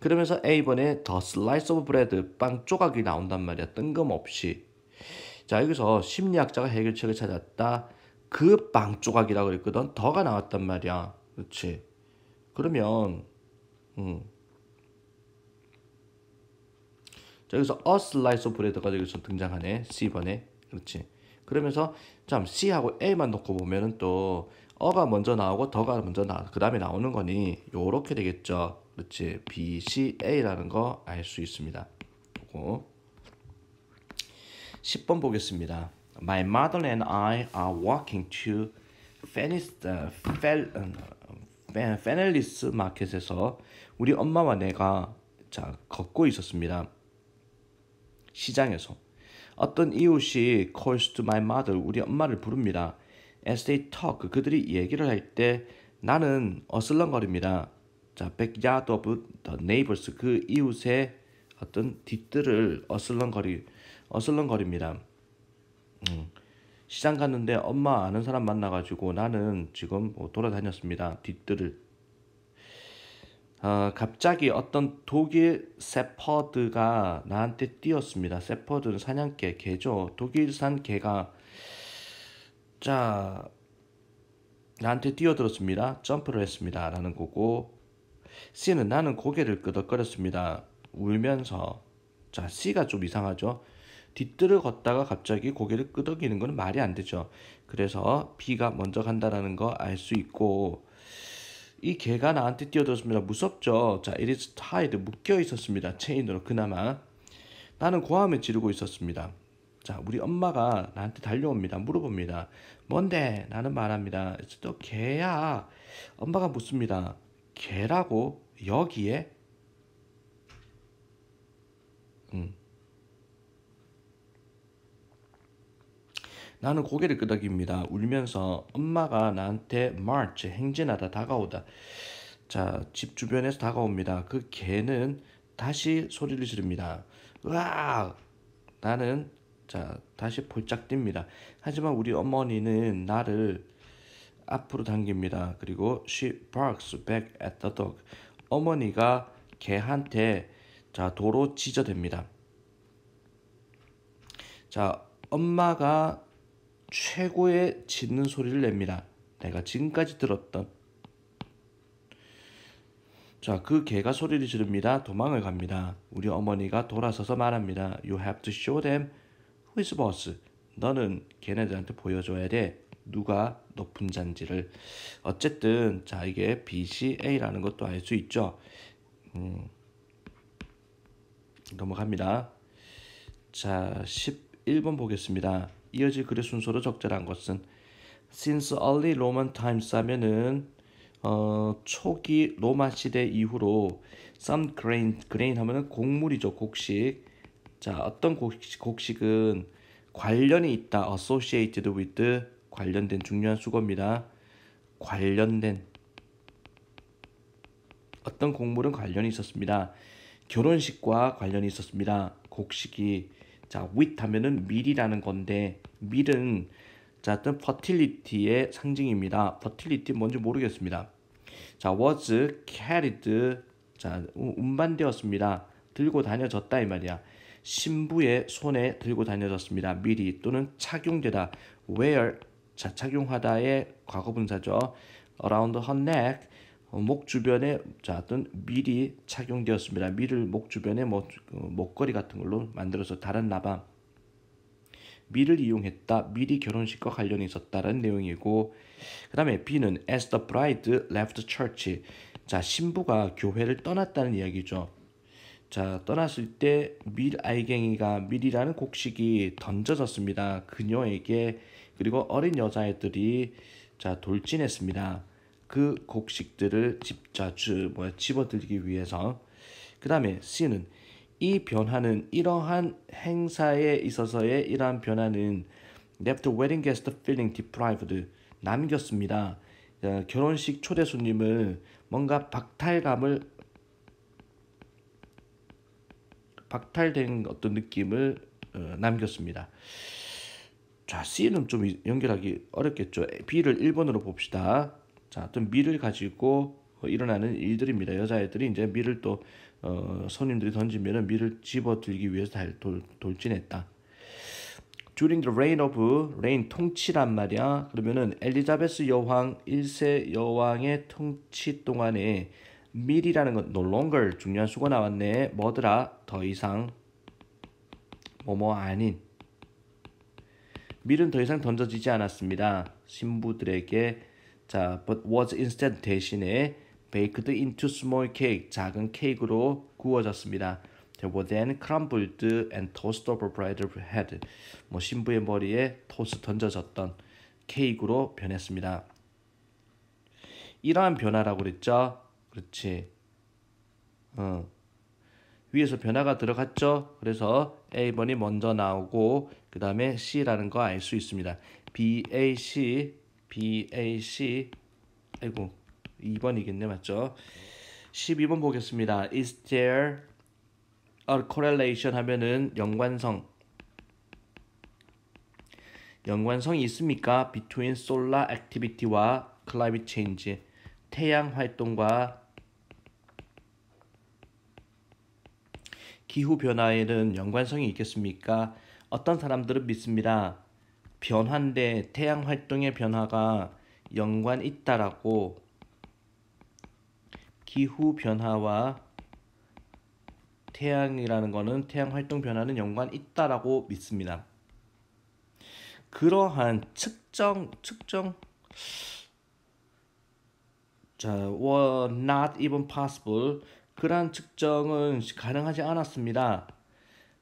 그러면서 A번에 더 슬라이스 오브 브레드 빵 조각이 나온단 말이야 뜬금없이 자 여기서 심리학자가 해결책을 찾았다 그 빵 조각이라고 그랬거든 더가 나왔단 말이야 그렇지 그러면 음. 자 여기서 a slice of bread가 여기서 등장하네 C번에 그렇지 그러면서 참 C하고 A만 놓고 보면은 또 어가 먼저 나오고 더가 먼저 나, 그 다음에 나오는 거니 요렇게 되겠죠. 그렇지. B, C, A라는 거 알 수 있습니다. 요거. 10번 보겠습니다. My mother and I are walking to Fenis, uh, 어, Fel, uh, 어, 어, Fenelis e t 에서 우리 엄마와 내가 자 걷고 있었습니다. 시장에서 어떤 이웃이 calls to my mother, 우리 엄마를 부릅니다. As they talk, 그들이 얘기를 할 때 나는 어슬렁거립니다. 자, backyard of the neighbors, 그 이웃의 어떤 뒤뜰을 어슬렁거리, 어슬렁거립니다. 음. 시장 갔는데 엄마 아는 사람 만나가지고 나는 지금 뭐 돌아다녔습니다. 뒤뜰을 어, 갑자기 어떤 독일 세퍼드가 나한테 뛰었습니다. 세퍼드는 사냥개 개죠. 독일산 개가 자 나한테 뛰어들었습니다. 점프를 했습니다. 라는 거고 C는 나는 고개를 끄덕거렸습니다. 울면서 자 C가 좀 이상하죠. 뒤뜰을 걷다가 갑자기 고개를 끄덕이는 건 말이 안 되죠. 그래서 B가 먼저 간다라는 거 알 수 있고 이 개가 나한테 뛰어들었습니다. 무섭죠? 자, it is tied. 묶여 있었습니다. 체인으로 그나마. 나는 고함을 지르고 있었습니다. 자, 우리 엄마가 나한테 달려옵니다. 물어봅니다. 뭔데? 나는 말합니다. 또 개야. 엄마가 묻습니다. 개라고? 여기에? 나는 고개를 끄덕입니다. 울면서 엄마가 나한테 march 행진하다 다가오다. 자, 집 주변에서 다가옵니다. 그 개는 다시 소리를 지릅니다. 으악! 나는 자, 다시 폴짝 뜁니다. 하지만 우리 어머니는 나를 앞으로 당깁니다. 그리고 she barks back at the dog. 어머니가 개한테 자, 도로 지저댑니다. 자, 엄마가 최고의 짖는 소리를 냅니다. 내가 지금까지 들었던 자, 그 개가 소리를 지릅니다. 도망을 갑니다. 우리 어머니가 돌아서서 말합니다. You have to show them who is boss. 너는 걔네들한테 보여줘야 돼. 누가 높은 잔지를. 어쨌든 자 이게 BCA라는 것도 알 수 있죠. 음, 넘어갑니다. 자, 11번 보겠습니다. 이어질 글의 순서로 적절한 것은 since early Roman times 하면은 어, 초기 로마 시대 이후로 some grain grain 하면은 곡물이죠 곡식 자 어떤 곡식, 곡식은 관련이 있다 associated with 관련된 중요한 수거입니다 관련된 어떤 곡물은 관련이 있었습니다 결혼식과 관련이 있었습니다 곡식이 자, with 하면은 밀이라는 건데 밀은 자, 어떤 fertility의 상징입니다. fertility 뭔지 모르겠습니다. 자, was carried 자, 운반되었습니다. 들고 다녀졌다 이 말이야. 신부의 손에 들고 다녀졌습니다. 미리 또는 착용되다. wear 자 착용하다의 과거분사죠. around her neck 어, 목 주변에 자 어떤 밀이 착용되었습니다. 밀을 목 주변에 뭐 어, 목걸이 같은 걸로 만들어서 달았나봐. 미를 이용했다. 미리 결혼식과 관련이 있었다는 내용이고 그 다음에 B는 as the bride left church 자 신부가 교회를 떠났다는 이야기죠. 자 떠났을 때밀 알갱이가 밀이라는 곡식이 던져졌습니다. 그녀에게 그리고 어린 여자애들이 자 돌진했습니다. 그 곡식들을 집자주 뭐 집어들기 위해서 그 다음에 C는 이 변화는 이러한 행사에 있어서의 이러한 변화는 left wedding guest feeling deprived 남겼습니다. 어, 결혼식 초대 손님을 뭔가 박탈감을 박탈된 어떤 느낌을 어, 남겼습니다. 자, C는 좀 연결하기 어렵겠죠. B를 1번으로 봅시다. 자, 어떤 밀을 가지고 어, 일어나는 일들입니다. 여자애들이 이제 밀을 또 어, 손님들이 던지면은 밀 집어 들기 위해서 잘 돌, 돌진했다. during the reign of reign 통치란 말이야. 그러면은 엘리자베스 여왕 1세 여왕의 통치 동안에 밀이라는 건 no longer 중요한 수가 나왔네. 뭐더라? 더 이상 뭐뭐 아닌 밀은 더 이상 던져지지 않았습니다. 신부들에게 자, but was instead 대신에 baked into small cake, 작은 케이크로 구워졌습니다. They were then crumbled and tossed over bridal head. 뭐 신부의 머리에 토스 던져졌던 케이크로 변했습니다. 이러한 변화라고 그랬죠? 그렇지. 어. 위에서 변화가 들어갔죠? 그래서 A번이 먼저 나오고 그 다음에 C라는 거 알 수 있습니다. B, A, C BAC 아이고 2번이겠네 맞죠? 12번 보겠습니다. Is there a correlation 하면은 연관성 연관성이 있습니까? between solar activity와 climate change 태양 활동과 기후 변화에는 연관성이 있겠습니까? 어떤 사람들은 믿습니다. 변화인데 태양 활동의 변화가 연관 있다라고 기후 변화와 태양이라는 것은 태양 활동 변화는 연관 있다라고 믿습니다. 그러한 측정 측정 자 were not even possible 그러한 측정은 가능하지 않았습니다.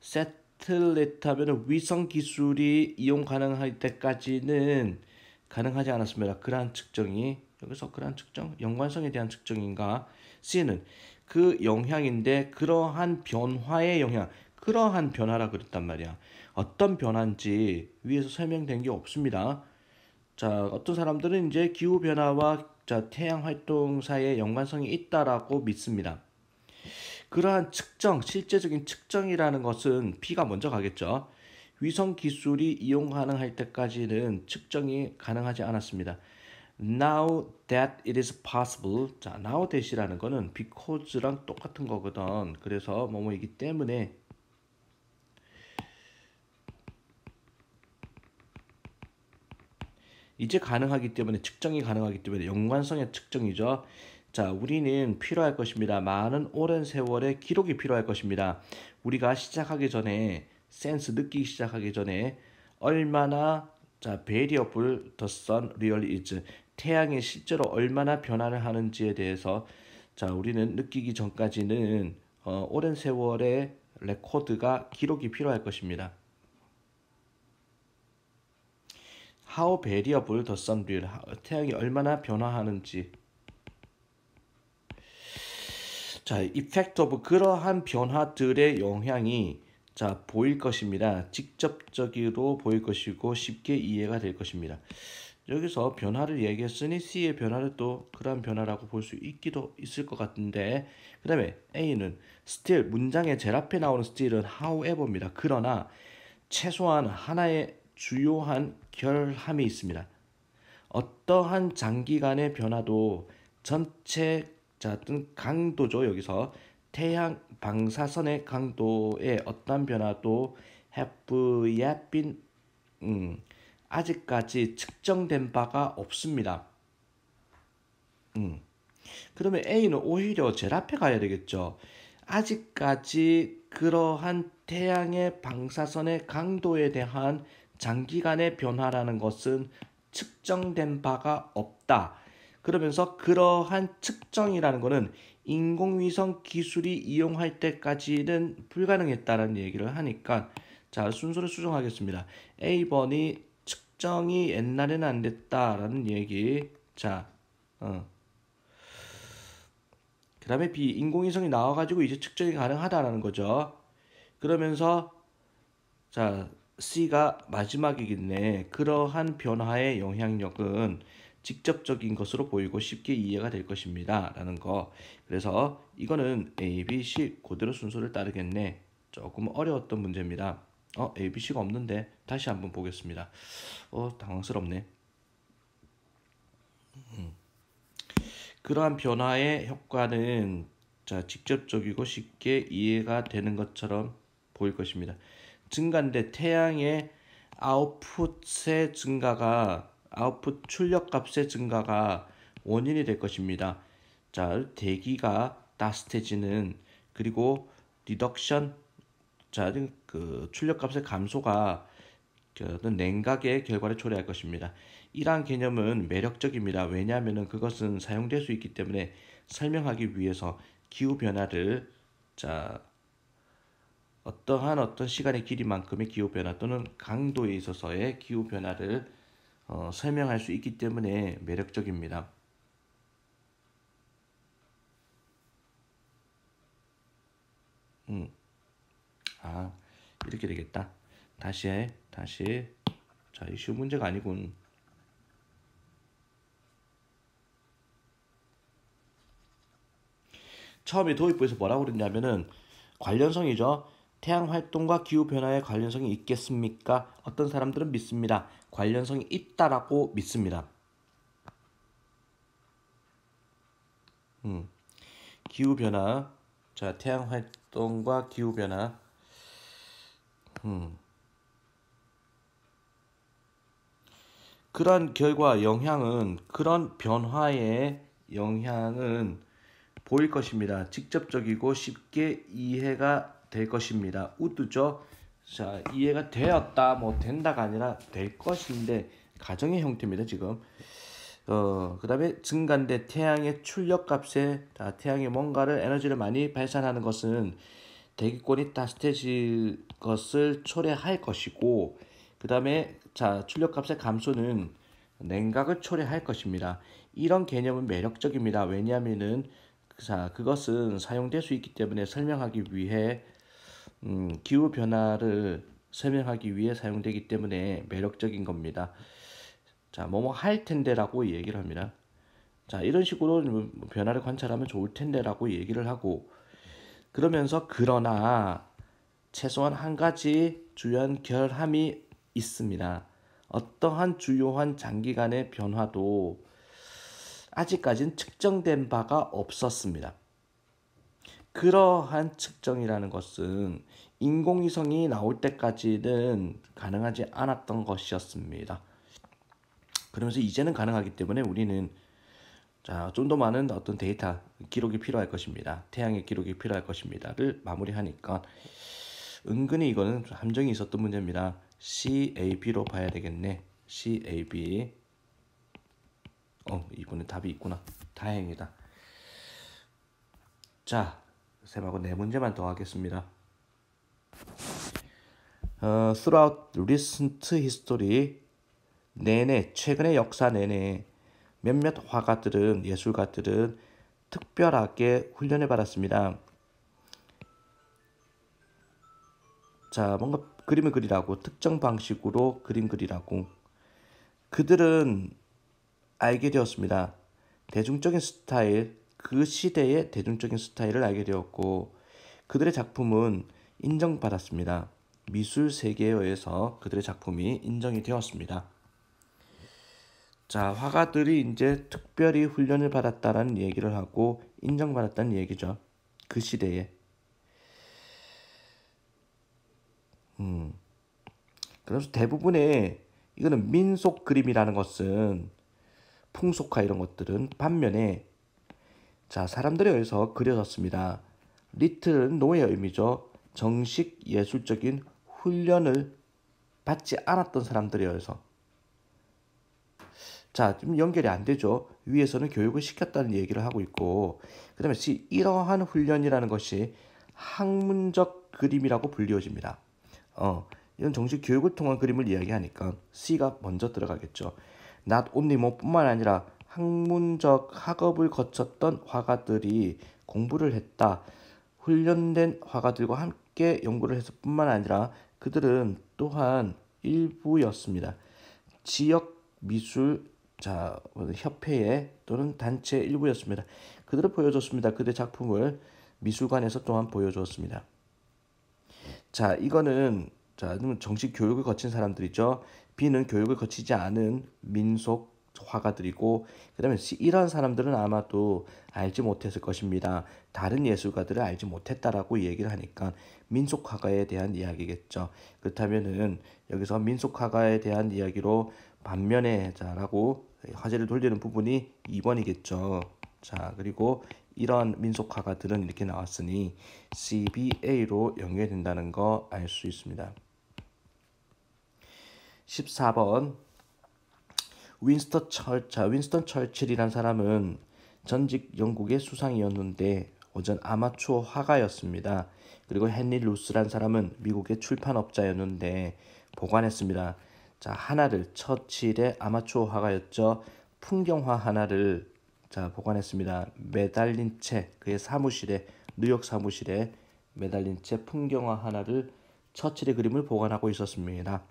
set 사틀렛 하면 위성 기술이 이용 가능할 때까지는 가능하지 않았습니다. 그러한 측정이 여기서 그러한 측정 연관성에 대한 측정인가 C는 그 영향인데 그러한 변화의 영향 그러한 변화라 그랬단 말이야. 어떤 변화인지 위에서 설명된 게 없습니다. 자, 어떤 사람들은 이제 기후 변화와 자, 태양 활동 사이에 연관성이 있다라고 믿습니다. 그러한 측정, 실제적인 측정이라는 것은 비가 먼저 가겠죠. 위성 기술이 이용 가능할 때까지는 측정이 가능하지 않았습니다. Now that it is possible. 자, now that이라는 거는 because랑 똑같은 거거든. 그래서 뭐뭐이기 때문에 이제 가능하기 때문에 측정이 가능하기 때문에 연관성의 측정이죠. 자, 우리는 필요할 것입니다. 많은 오랜 세월의 기록이 필요할 것입니다. 우리가 시작하기 전에 센스 느끼기 시작하기 전에 얼마나 자, 베리어블 더 선 리얼 이즈 태양이 실제로 얼마나 변화를 하는지에 대해서 자, 우리는 느끼기 전까지는 어, 오랜 세월의 레코드가 기록이 필요할 것입니다. How variable the sun will 태양이 얼마나 변화하는지 자, 이펙트 오브 그러한 변화들의 영향이 자, 보일 것입니다. 직접적으로 보일 것이고 쉽게 이해가 될 것입니다. 여기서 변화를 얘기했으니 C의 변화를 또 그러한 변화라고 볼 수 있기도 있을 것 같은데 그 다음에 A는 still 문장의 제일 앞에 나오는 still은 however입니다. 그러나 최소한 하나의 주요한 결함이 있습니다. 어떠한 장기간의 변화도 전체 자, 강도죠. 여기서 태양 방사선의 강도에 어떤 변화도 have yet been 음, 아직까지 측정된 바가 없습니다. 음. 그러면 A는 오히려 제일 앞에 가야 되겠죠. 아직까지 그러한 태양의 방사선의 강도에 대한 장기간의 변화라는 것은 측정된 바가 없다. 그러면서 그러한 측정이라는 것은 인공위성 기술이 이용할 때까지는 불가능했다는 얘기를 하니까 자 순서를 수정하겠습니다. A번이 측정이 옛날에는 안 됐다라는 얘기 자 어. 그 다음에 B 인공위성이 나와가지고 이제 측정이 가능하다라는 거죠. 그러면서 자 C가 마지막이겠네. 그러한 변화의 영향력은 직접적인 것으로 보이고 쉽게 이해가 될 것입니다. 라는 거. 그래서 이거는 A, B, C 그대로 순서를 따르겠네. 조금 어려웠던 문제입니다. 어, A, B, C가 없는데 다시 한번 보겠습니다. 어, 당황스럽네. 음. 그러한 변화의 효과는 자, 직접적이고 쉽게 이해가 되는 것처럼 보일 것입니다. 증가인데 태양의 아웃풋의 증가가 아웃풋 출력 값의 증가가 원인이 될 것입니다. 자, 대기가 따스해지는 그리고 리덕션 자, 그 출력 값의 감소가 어 냉각의 결과를 초래할 것입니다. 이러한 개념은 매력적입니다. 왜냐하면 그것은 사용될 수 있기 때문에 설명하기 위해서 기후 변화를 자 어떠한 어떤 시간의 길이만큼의 기후 변화 또는 강도에 있어서의 기후 변화를 어, 설명할 수 있기 때문에 매력적입니다. 음. 아, 이렇게 되겠다. 다시 해. 다시. 자, 이 쉬운 문제가 아니군. 처음에 도입부에서 뭐라고 그랬냐면은 관련성이죠. 태양 활동과 기후 변화의 관련성이 있겠습니까? 어떤 사람들은 믿습니다. 관련성이 있다라고 믿습니다. 음. 기후 변화, 자 태양 활동과 기후 변화, 음. 그런 결과 영향은 그런 변화의 영향은 보일 것입니다. 직접적이고 쉽게 이해가 될 것입니다. 우두죠. 자 이해가 되었다 뭐 된다가 아니라 될 것인데 가정의 형태입니다 지금 어, 그 다음에 증가된 태양의 출력값에 자, 태양이 뭔가를 에너지를 많이 발산하는 것은 대기권이 따뜻해질 것을 초래할 것이고 그 다음에 자 출력값의 감소는 냉각을 초래할 것입니다. 이런 개념은 매력적입니다. 왜냐하면은 자 그것은 사용될 수 있기 때문에 설명하기 위해 음, 기후 변화를 설명하기 위해 사용되기 때문에 매력적인 겁니다. 자, 뭐뭐 뭐 할 텐데라고 얘기를 합니다. 자, 이런 식으로 변화를 관찰하면 좋을 텐데라고 얘기를 하고 그러면서 그러나 최소한 한 가지 주요한 결함이 있습니다. 어떠한 주요한 장기간의 변화도 아직까지는 측정된 바가 없었습니다. 그러한 측정이라는 것은 인공위성이 나올 때까지는 가능하지 않았던 것이었습니다. 그러면서 이제는 가능하기 때문에 우리는 자, 좀 더 많은 어떤 데이터 기록이 필요할 것입니다. 태양의 기록이 필요할 것입니다를 마무리하니까 은근히 이거는 함정이 있었던 문제입니다. CAB로 봐야 되겠네. CAB. 어, 이번에 답이 있구나. 다행이다. 자, 쌤하고 네 문제만 더 하겠습니다. 어, throughout recent history 내내 최근의 역사 내내 몇몇 화가들은 예술가들은 특별하게 훈련을 받았습니다. 자, 뭔가 그림을 그리라고 특정 방식으로 그림 그리라고 그들은 알게 되었습니다. 대중적인 스타일, 그 시대의 대중적인 스타일을 알게 되었고 그들의 작품은 인정받았습니다. 미술 세계에 의해서 그들의 작품이 인정이 되었습니다. 자, 화가들이 이제 특별히 훈련을 받았다라는 얘기를 하고 인정받았다는 얘기죠. 그 시대에. 음. 그래서 대부분의 이거는 민속 그림이라는 것은 풍속화 이런 것들은 반면에 자, 사람들에 의해서 그려졌습니다. 리틀은 노예의 의미죠. 정식 예술적인 훈련을 받지 않았던 사람들이어서 자, 좀 연결이 안 되죠. 위에서는 교육을 시켰다는 얘기를 하고 있고 그다음에 이러한 훈련이라는 것이 학문적 그림이라고 불리워집니다. 어, 이런 정식 교육을 통한 그림을 이야기하니까 C가 먼저 들어가겠죠. not only 뭐뿐만 아니라 학문적 학업을 거쳤던 화가들이 공부를 했다. 훈련된 화가들과 함께 깊게 연구를 해서 뿐만 아니라 그들은 또한 일부였습니다. 지역 미술 자 뭐 협회의 또는 단체 일부였습니다. 그들을 보여줬습니다. 그들 작품을 미술관에서 또한 보여주었습니다. 자 이거는 자 정식 교육을 거친 사람들이죠. B는 교육을 거치지 않은 민속 화가들이고 그다음에 이런 사람들은 아마도 알지 못했을 것입니다. 다른 예술가들을 알지 못했다라고 얘기를 하니까 민속 화가에 대한 이야기겠죠. 그렇다면은 여기서 민속 화가에 대한 이야기로 반면에 자라고 화제를 돌리는 부분이 2번이겠죠. 자, 그리고 이런 민속 화가들은 이렇게 나왔으니 CBA로 연계된다는 거 알 수 있습니다. 14번 윈스턴 철자 윈스턴 철칠이란 사람은 전직 영국의 수상이었는데 어전 아마추어 화가였습니다. 그리고 헨리 루스란 사람은 미국의 출판업자였는데 보관했습니다. 자 하나를 처칠의 아마추어 화가였죠. 풍경화 하나를 자 보관했습니다. 매달린 채 그의 사무실에 뉴욕 사무실에 매달린 채 풍경화 하나를 처칠의 그림을 보관하고 있었습니다.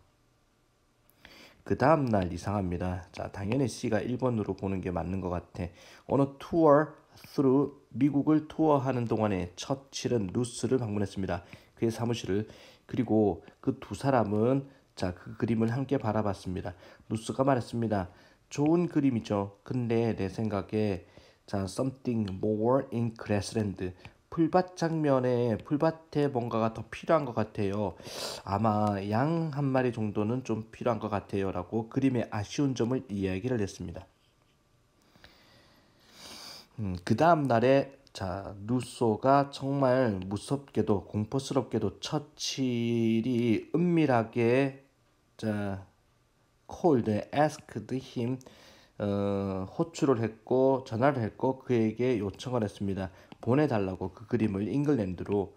그 다음날 이상합니다. 자, 당연히 C가 1번으로 보는 게 맞는 것 같아. On a tour through 미국을 투어하는 동안에 처칠은 루스를 방문했습니다. 그의 사무실을 그리고 그 두 사람은 자, 그 그림을 함께 바라봤습니다. 루스가 말했습니다. 좋은 그림이죠. 근데 내 생각에 자, something more in Graceland 풀밭 장면에 풀밭에 뭔가가 더 필요한 것 같아요. 아마 양 한 마리 정도는 좀 필요한 것 같아요. 라고 그림의 아쉬운 점을 이야기를 했습니다. 음, 그 다음 날에 자 루소가 정말 무섭게도 공포스럽게도 처칠이 은밀하게 자 콜드 에스크드 힘 어, 호출을 했고 전화를 했고 그에게 요청을 했습니다. 보내달라고 그 그림을 잉글랜드로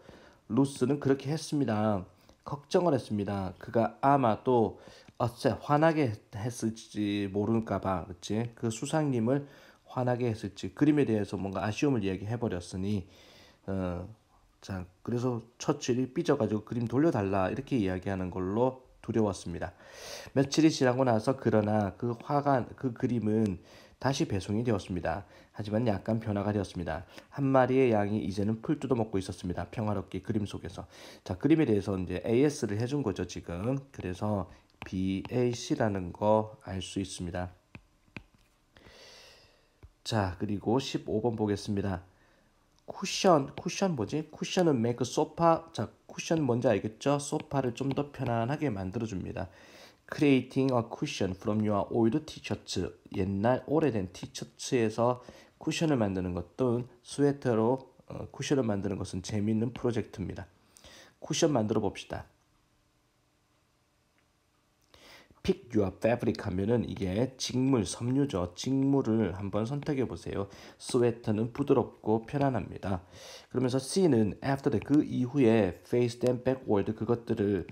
루스는 그렇게 했습니다. 걱정을 했습니다. 그가 아마 도 어째 화나게 했을지 모를까봐 그치그 수상님을 화나게 했을지 그림에 대해서 뭔가 아쉬움을 이야기해 버렸으니 어, 자 그래서 처칠이 삐져가지고 그림 돌려달라 이렇게 이야기하는 걸로 두려웠습니다. 며칠이 지나고 나서 그러나 그 화가 그 그림은 다시 배송이 되었습니다. 하지만 약간 변화가 되었습니다. 한 마리의 양이 이제는 풀 뜯어먹고 있었습니다. 평화롭게 그림 속에서. 자, 그림에 대해서 이제 AS를 해준 거죠, 지금. 그래서 BAC라는 거 알 수 있습니다. 자, 그리고 15번 보겠습니다. 쿠션, 쿠션 뭐지? 쿠션은 make 소파. 자, 쿠션 뭔지 알겠죠? 소파를 좀 더 편안하게 만들어줍니다. creating a cushion from your old t-shirt 옛날 오래된 티셔츠에서 쿠션을 만드는 것도 스웨터로 어, 쿠션을 만드는 것은 재미있는 프로젝트입니다. 쿠션 만들어 봅시다. pick your fabric 하면은 이게 직물, 섬유죠. 직물을 한번 선택해 보세요. 스웨터는 부드럽고 편안합니다. 그러면서 C는 after 그 이후에 face t h e backward 그것들을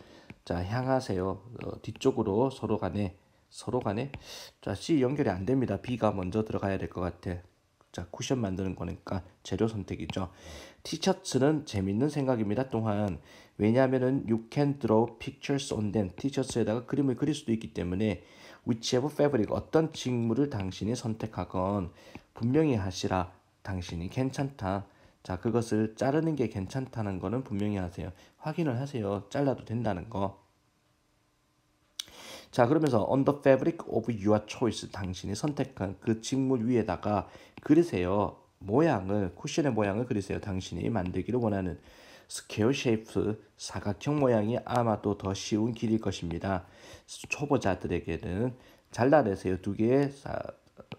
자 향하세요. 어, 뒤쪽으로 서로 간에 서로 간에 자 C 연결이 안 됩니다. B가 먼저 들어가야 될 것 같아. 자 쿠션 만드는 거니까 재료 선택이죠. 티셔츠는 재밌는 생각입니다. 또한 왜냐하면은 you can draw pictures on them 티셔츠에다가 그림을 그릴 수도 있기 때문에 whichever fabric 어떤 직무를 당신이 선택하건 분명히 하시라 당신이 괜찮다. 자 그것을 자르는 게 괜찮다는 거는 분명히 하세요. 확인을 하세요. 잘라도 된다는 거. 자 그러면서 on the fabric of your choice 당신이 선택한 그 직물 위에다가 그리세요. 모양을 쿠션의 모양을 그리세요. 당신이 만들기를 원하는 스퀘어 쉐이프 사각형 모양이 아마도 더 쉬운 길일 것입니다. 초보자들에게는 잘라내세요. 두 개의 사,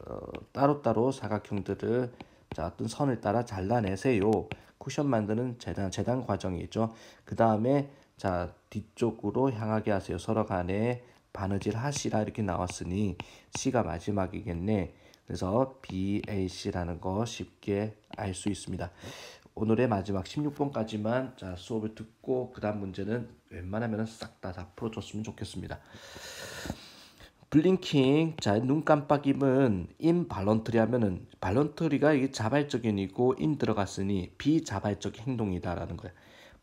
어, 따로따로 사각형들을 자, 어떤 선을 따라 잘라내세요. 쿠션 만드는 재단, 재단 과정이죠. 그 다음에 자 뒤쪽으로 향하게 하세요. 서로 간에 바느질 하시라 이렇게 나왔으니 C가 마지막이겠네. 그래서 BAC라는 거 쉽게 알 수 있습니다. 오늘의 마지막 16번까지만 자 수업을 듣고 그 다음 문제는 웬만하면 싹다다 풀어줬으면 좋겠습니다. 블링킹, 자, 눈 깜빡임은 인발런트리 하면은 발런트리가 이게 자발적인이고 인 들어갔으니 비자발적 행동이다라는 거예요.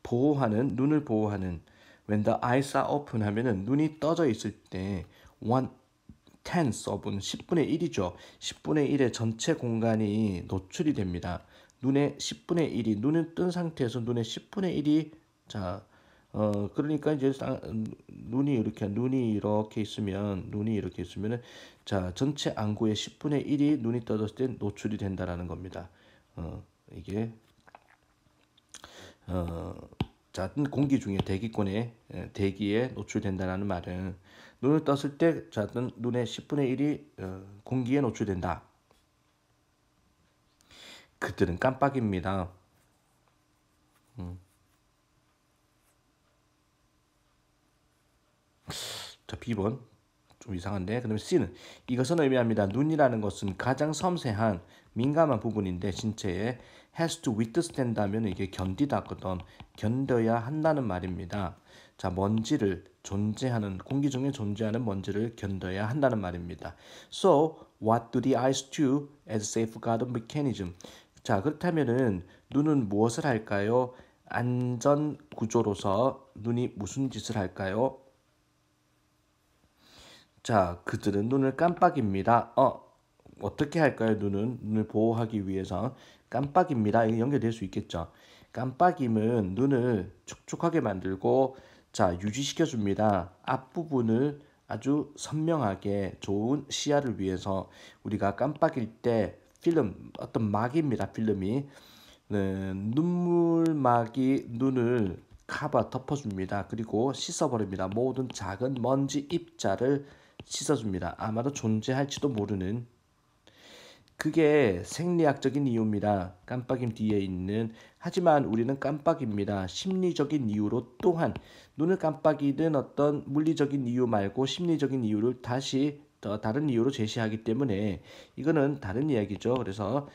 보호하는 눈을 보호하는 when the eyes are open 하면은 눈이 떠져 있을 때 one tenth o f 10분의 1이죠. 10분의 1의 전체 공간이 노출이 됩니다. 눈의 10분의 1이 눈을뜬 상태에서 눈의 10분의 1이 자어 그러니까 이제 눈이 이렇게 눈이 이렇게 있으면 눈이 이렇게 있으면은 자 전체 안구의 10분의 1이 눈이 떠졌을 때 노출이 된다라는 겁니다. 어 이게 어자 공기 중에 대기권에 예, 대기에 노출된다라는 말은 눈을 떴을 때자 눈의 10분의 1이 어, 공기에 노출된다. 그들은 깜빡입니다. 음. 자, B번. 좀 이상한데. 그다음에 C는 이것은 의미합니다. 눈이라는 것은 가장 섬세한 민감한 부분인데 신체에 has to withstand 하면 이게 견디다거든. 견뎌야 한다는 말입니다. 자, 먼지를 존재하는 공기 중에 존재하는 먼지를 견뎌야 한다는 말입니다. So, what do the eyes do as safeguard mechanism? 자, 그렇다면은 눈은 무엇을 할까요? 안전 구조로서 눈이 무슨 짓을 할까요? 자, 그들은 눈을 깜빡입니다. 어, 어떻게 할까요? 눈은 눈을 보호하기 위해서 깜빡입니다. 이게 연결될 수 있겠죠. 깜빡임은 눈을 촉촉하게 만들고 자 유지시켜 줍니다. 앞부분을 아주 선명하게 좋은 시야를 위해서 우리가 깜빡일 때 필름 어떤 막입니다. 필름이 네, 눈물막이 눈을 커버 덮어줍니다. 그리고 씻어버립니다. 모든 작은 먼지 입자를 씻어줍니다. 아마도 존재할지도 모르는 그게 생리학적인 이유입니다. 깜빡임 뒤에 있는 하지만 우리는 깜빡입니다. 심리적인 이유로 또한 눈을 깜빡이든 어떤 물리적인 이유 말고 심리적인 이유를 다시 더 다른 이유로 제시하기 때문에 이거는 다른 이야기죠. 그래서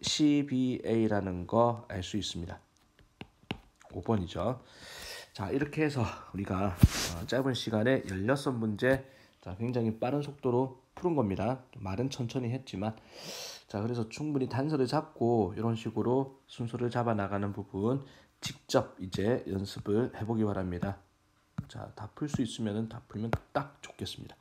CBA라는 거 알 수 있습니다. 5번이죠. 자, 이렇게 해서 우리가 어, 짧은 시간에 16문제 자, 굉장히 빠른 속도로 푸른 겁니다. 말은 천천히 했지만 자, 그래서 충분히 단서를 잡고 이런 식으로 순서를 잡아 나가는 부분 직접 이제 연습을 해보기 바랍니다. 자, 다 풀 수 있으면 다 풀면 딱 좋겠습니다.